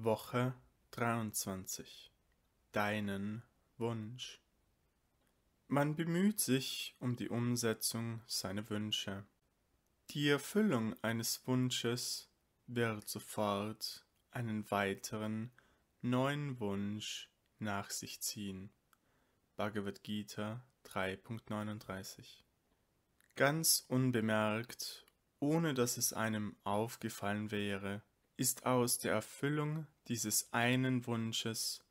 Woche 23 Deinen Wunsch Man bemüht sich um die Umsetzung seiner Wünsche. Die Erfüllung eines Wunsches wird sofort einen weiteren, neuen Wunsch nach sich ziehen. Bhagavad Gita 3.39 Ganz unbemerkt, ohne dass es einem aufgefallen wäre, ist aus der Erfüllung dieses einen Wunsches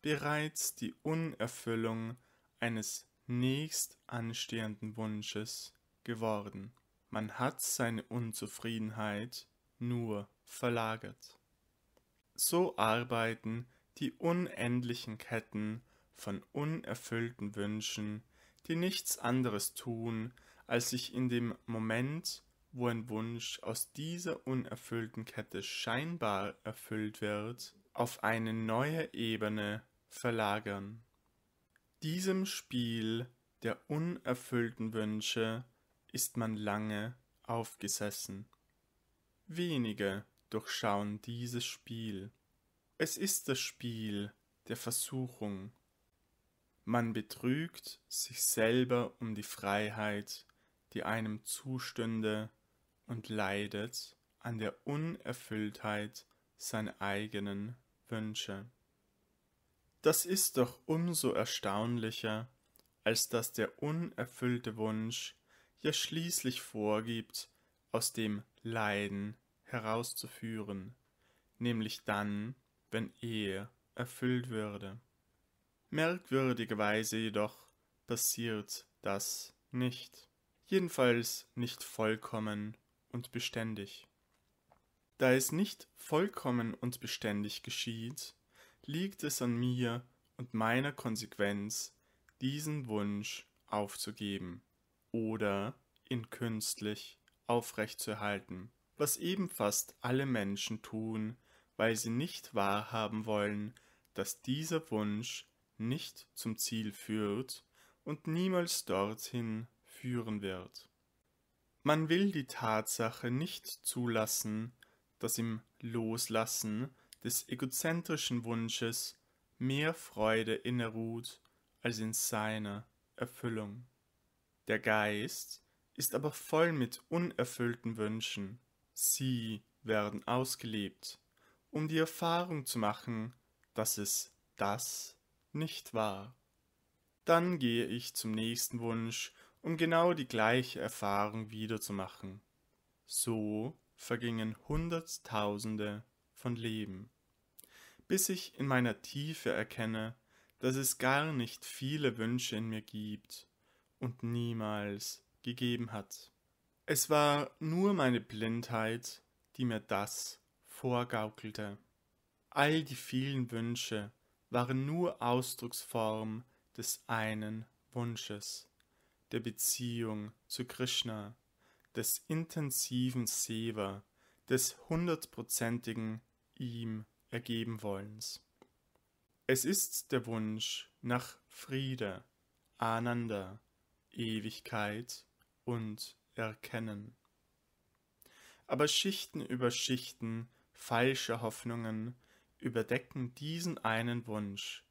bereits die Unerfüllung eines nächst anstehenden Wunsches geworden. Man hat seine Unzufriedenheit nur verlagert. So arbeiten die unendlichen Ketten von unerfüllten Wünschen, die nichts anderes tun, als sich in dem Moment wo ein Wunsch aus dieser unerfüllten Kette scheinbar erfüllt wird, auf eine neue Ebene verlagern. Diesem Spiel der unerfüllten Wünsche ist man lange aufgesessen. Wenige durchschauen dieses Spiel. Es ist das Spiel der Versuchung. Man betrügt sich selber um die Freiheit, die einem zustünde, und leidet an der Unerfülltheit seiner eigenen Wünsche. Das ist doch umso erstaunlicher, als dass der unerfüllte Wunsch ja schließlich vorgibt, aus dem Leiden herauszuführen, nämlich dann, wenn Ehe erfüllt würde. Merkwürdigerweise jedoch passiert das nicht, jedenfalls nicht vollkommen und beständig. Da es nicht vollkommen und beständig geschieht, liegt es an mir und meiner Konsequenz, diesen Wunsch aufzugeben oder ihn künstlich aufrechtzuerhalten, was eben fast alle Menschen tun, weil sie nicht wahrhaben wollen, dass dieser Wunsch nicht zum Ziel führt und niemals dorthin führen wird. Man will die Tatsache nicht zulassen, dass im Loslassen des egozentrischen Wunsches mehr Freude inne ruht als in seiner Erfüllung. Der Geist ist aber voll mit unerfüllten Wünschen. Sie werden ausgelebt, um die Erfahrung zu machen, dass es das nicht war. Dann gehe ich zum nächsten Wunsch um genau die gleiche Erfahrung wiederzumachen. So vergingen Hunderttausende von Leben, bis ich in meiner Tiefe erkenne, dass es gar nicht viele Wünsche in mir gibt und niemals gegeben hat. Es war nur meine Blindheit, die mir das vorgaukelte. All die vielen Wünsche waren nur Ausdrucksform des einen Wunsches der Beziehung zu Krishna, des intensiven Seva, des hundertprozentigen ihm ergeben wollens. Es ist der Wunsch nach Friede, Ananda, Ewigkeit und Erkennen. Aber Schichten über Schichten falscher Hoffnungen überdecken diesen einen Wunsch,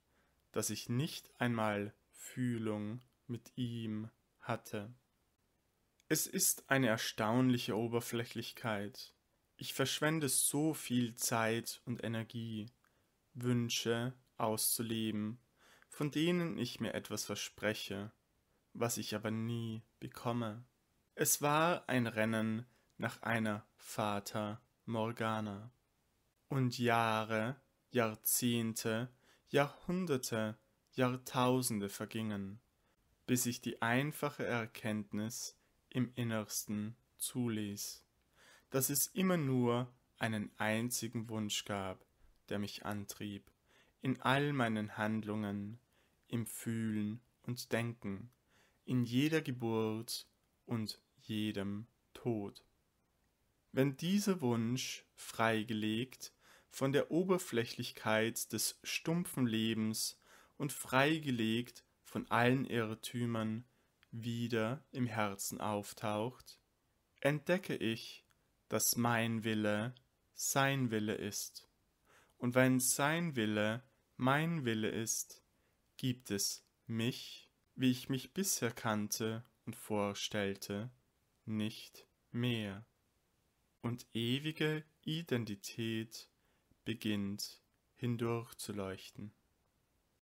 dass ich nicht einmal Fühlung mit ihm hatte. Es ist eine erstaunliche Oberflächlichkeit. Ich verschwende so viel Zeit und Energie, Wünsche auszuleben, von denen ich mir etwas verspreche, was ich aber nie bekomme. Es war ein Rennen nach einer Vater Morgana. Und Jahre, Jahrzehnte, Jahrhunderte, Jahrtausende vergingen bis ich die einfache Erkenntnis im Innersten zuließ, dass es immer nur einen einzigen Wunsch gab, der mich antrieb, in all meinen Handlungen, im Fühlen und Denken, in jeder Geburt und jedem Tod. Wenn dieser Wunsch freigelegt von der Oberflächlichkeit des stumpfen Lebens und freigelegt von allen Irrtümern wieder im Herzen auftaucht, entdecke ich, dass mein Wille sein Wille ist. Und wenn sein Wille mein Wille ist, gibt es mich, wie ich mich bisher kannte und vorstellte, nicht mehr. Und ewige Identität beginnt hindurchzuleuchten.